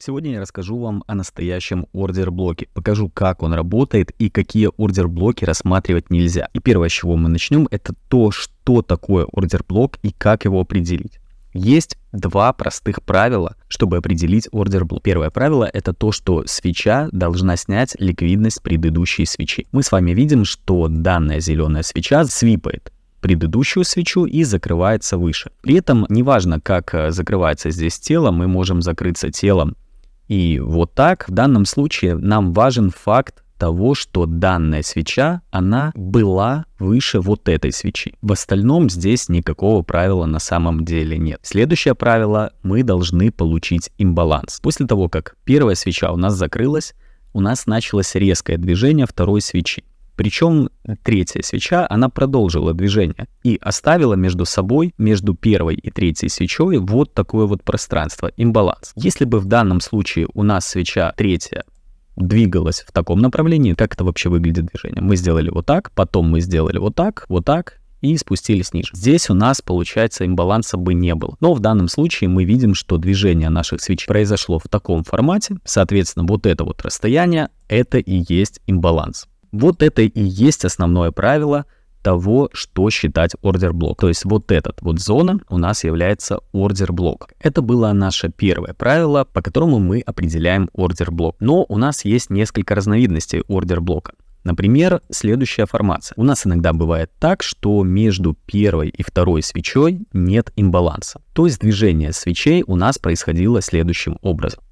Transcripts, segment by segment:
Сегодня я расскажу вам о настоящем ордер-блоке, покажу, как он работает и какие ордер-блоки рассматривать нельзя. И первое, с чего мы начнем, это то, что такое ордер-блок и как его определить. Есть два простых правила, чтобы определить ордер блок. Первое правило — это то, что свеча должна снять ликвидность предыдущей свечи. Мы с вами видим, что данная зеленая свеча свипает предыдущую свечу и закрывается выше. При этом неважно, как э, закрывается здесь тело, мы можем закрыться телом и вот так в данном случае нам важен факт того, что данная свеча, она была выше вот этой свечи. В остальном здесь никакого правила на самом деле нет. Следующее правило, мы должны получить имбаланс. После того, как первая свеча у нас закрылась, у нас началось резкое движение второй свечи. Причем третья свеча, она продолжила движение и оставила между собой, между первой и третьей свечой вот такое вот пространство, имбаланс. Если бы в данном случае у нас свеча третья двигалась в таком направлении, как это вообще выглядит движение. Мы сделали вот так, потом мы сделали вот так, вот так и спустились ниже. Здесь у нас, получается, имбаланса бы не было. Но в данном случае мы видим, что движение наших свеч произошло в таком формате. Соответственно, вот это вот расстояние, это и есть имбаланс. Вот это и есть основное правило того, что считать ордер-блок. То есть вот этот вот зона у нас является ордер-блок. Это было наше первое правило, по которому мы определяем ордер-блок. Но у нас есть несколько разновидностей ордер-блока. Например, следующая формация. У нас иногда бывает так, что между первой и второй свечой нет имбаланса. То есть движение свечей у нас происходило следующим образом.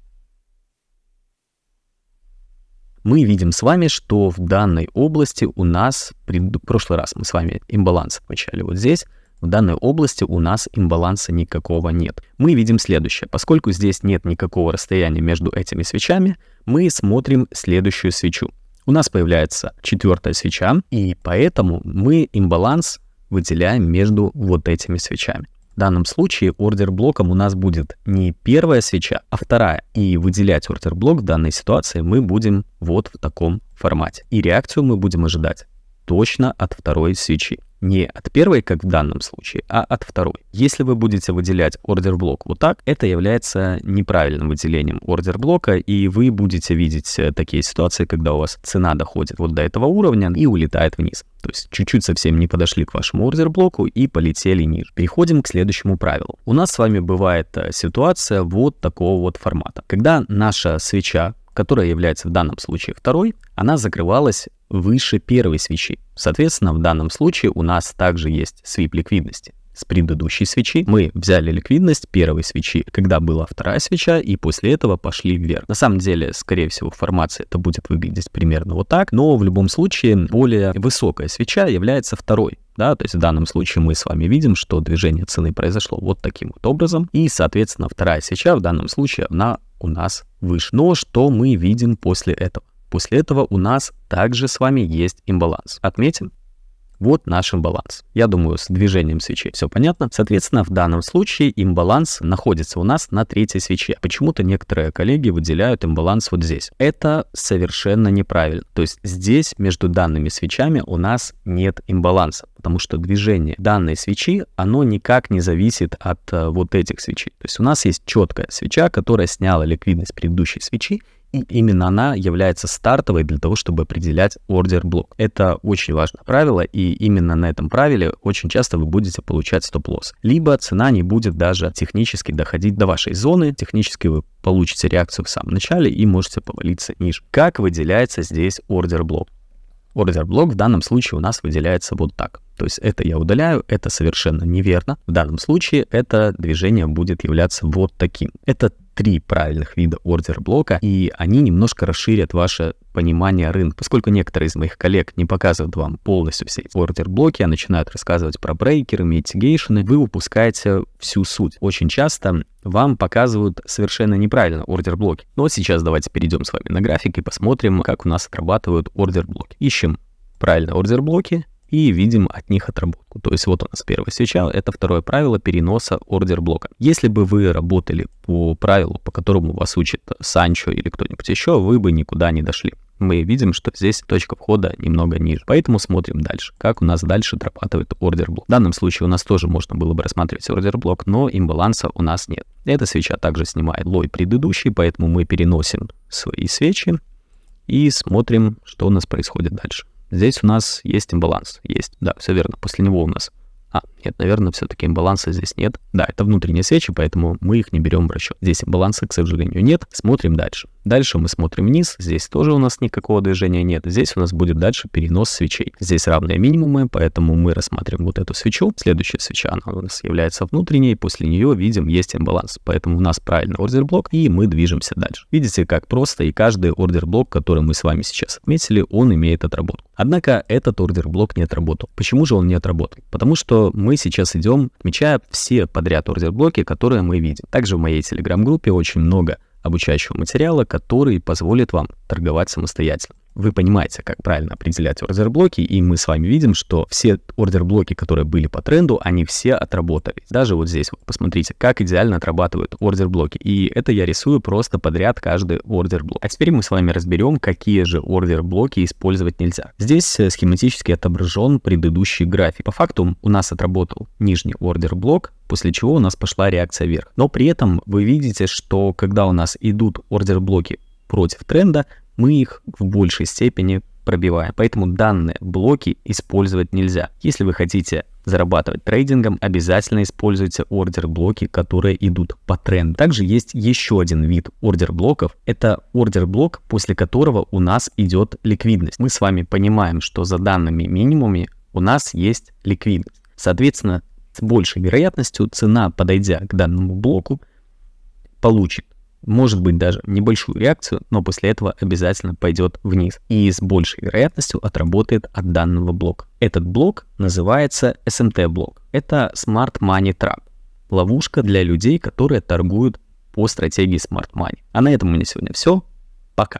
мы видим с вами, что в данной области у нас, в прошлый раз мы с вами имбаланс отмечали вот здесь, в данной области у нас имбаланса никакого нет. Мы видим следующее. Поскольку здесь нет никакого расстояния между этими свечами, мы смотрим следующую свечу. У нас появляется четвертая свеча, и поэтому мы имбаланс выделяем между вот этими свечами. В данном случае ордер-блоком у нас будет не первая свеча, а вторая. И выделять ордер-блок в данной ситуации мы будем вот в таком формате. И реакцию мы будем ожидать точно от второй свечи не от первой, как в данном случае, а от второй. Если вы будете выделять ордер блок вот так, это является неправильным выделением ордер блока, и вы будете видеть э, такие ситуации, когда у вас цена доходит вот до этого уровня и улетает вниз. То есть чуть-чуть совсем не подошли к вашему ордер блоку и полетели ниже. Переходим к следующему правилу. У нас с вами бывает э, ситуация вот такого вот формата. Когда наша свеча которая является в данном случае второй, она закрывалась выше первой свечи. Соответственно, в данном случае у нас также есть свип ликвидности. С предыдущей свечи мы взяли ликвидность первой свечи, когда была вторая свеча, и после этого пошли вверх. На самом деле, скорее всего, в формации это будет выглядеть примерно вот так, но в любом случае более высокая свеча является второй, да, то есть в данном случае мы с вами видим, что движение цены произошло вот таким вот образом, и, соответственно, вторая свеча в данном случае, она у нас выше. Но что мы видим после этого? После этого у нас также с вами есть имбаланс. Отметим, вот наш имбаланс. Я думаю, с движением свечей все понятно. Соответственно, в данном случае имбаланс находится у нас на третьей свече. Почему-то некоторые коллеги выделяют имбаланс вот здесь. Это совершенно неправильно. То есть здесь между данными свечами у нас нет имбаланса, потому что движение данной свечи, оно никак не зависит от э, вот этих свечей. То есть у нас есть четкая свеча, которая сняла ликвидность предыдущей свечи, именно она является стартовой для того, чтобы определять ордер блок. Это очень важное правило, и именно на этом правиле очень часто вы будете получать стоп-лосс. Либо цена не будет даже технически доходить до вашей зоны, технически вы получите реакцию в самом начале и можете повалиться ниже. Как выделяется здесь ордер блок? Ордер блок в данном случае у нас выделяется вот так. То есть это я удаляю, это совершенно неверно. В данном случае это движение будет являться вот таким. Это три правильных вида ордер блока, и они немножко расширят ваше понимание рынка. Поскольку некоторые из моих коллег не показывают вам полностью все ордер блоки, а начинают рассказывать про брейкеры, митигейшены, вы упускаете всю суть. Очень часто вам показывают совершенно неправильно ордер блоки. Но вот сейчас давайте перейдем с вами на график и посмотрим, как у нас отрабатывают ордер блоки. Ищем правильно ордер блоки, и видим от них отработку. То есть вот у нас первая свеча, это второе правило переноса ордер блока. Если бы вы работали по правилу, по которому вас учит Санчо или кто-нибудь еще, вы бы никуда не дошли. Мы видим, что здесь точка входа немного ниже. Поэтому смотрим дальше, как у нас дальше дорабатывает ордер блок. В данном случае у нас тоже можно было бы рассматривать ордер блок, но имбаланса у нас нет. Эта свеча также снимает лой предыдущий, поэтому мы переносим свои свечи и смотрим, что у нас происходит дальше. Здесь у нас есть имбаланс. Есть, да, все верно. После него у нас... А, нет, наверное, все-таки имбаланса здесь нет. Да, это внутренние свечи, поэтому мы их не берем в расчет. Здесь имбаланса, к сожалению, нет. Смотрим дальше. Дальше мы смотрим вниз. Здесь тоже у нас никакого движения нет. Здесь у нас будет дальше перенос свечей. Здесь равные минимумы, поэтому мы рассматриваем вот эту свечу. Следующая свеча, она у нас является внутренней. После нее, видим, есть имбаланс. Поэтому у нас правильный ордер-блок, и мы движемся дальше. Видите, как просто, и каждый ордер-блок, который мы с вами сейчас отметили, он имеет отработку. Однако этот ордер-блок не отработал. Почему же он не отработал? Потому что мы мы сейчас идем, отмечая все подряд ордер-блоки, которые мы видим. Также в моей телеграм-группе очень много обучающего материала, который позволит вам торговать самостоятельно вы понимаете, как правильно определять ордер-блоки, и мы с вами видим, что все ордер-блоки, которые были по тренду, они все отработали. Даже вот здесь вот посмотрите, как идеально отрабатывают ордер-блоки. И это я рисую просто подряд каждый ордер-блок. А теперь мы с вами разберем, какие же ордер-блоки использовать нельзя. Здесь э, схематически отображен предыдущий график. По факту у нас отработал нижний ордер-блок, после чего у нас пошла реакция вверх. Но при этом вы видите, что когда у нас идут ордер-блоки против тренда, мы их в большей степени пробиваем. Поэтому данные блоки использовать нельзя. Если вы хотите зарабатывать трейдингом, обязательно используйте ордер-блоки, которые идут по тренду. Также есть еще один вид ордер-блоков. Это ордер-блок, после которого у нас идет ликвидность. Мы с вами понимаем, что за данными минимумами у нас есть ликвидность. Соответственно, с большей вероятностью цена, подойдя к данному блоку, получит может быть даже небольшую реакцию, но после этого обязательно пойдет вниз и с большей вероятностью отработает от данного блока. Этот блок называется SMT-блок. Это Smart Money Trap. Ловушка для людей, которые торгуют по стратегии Smart Money. А на этом у меня сегодня все. Пока.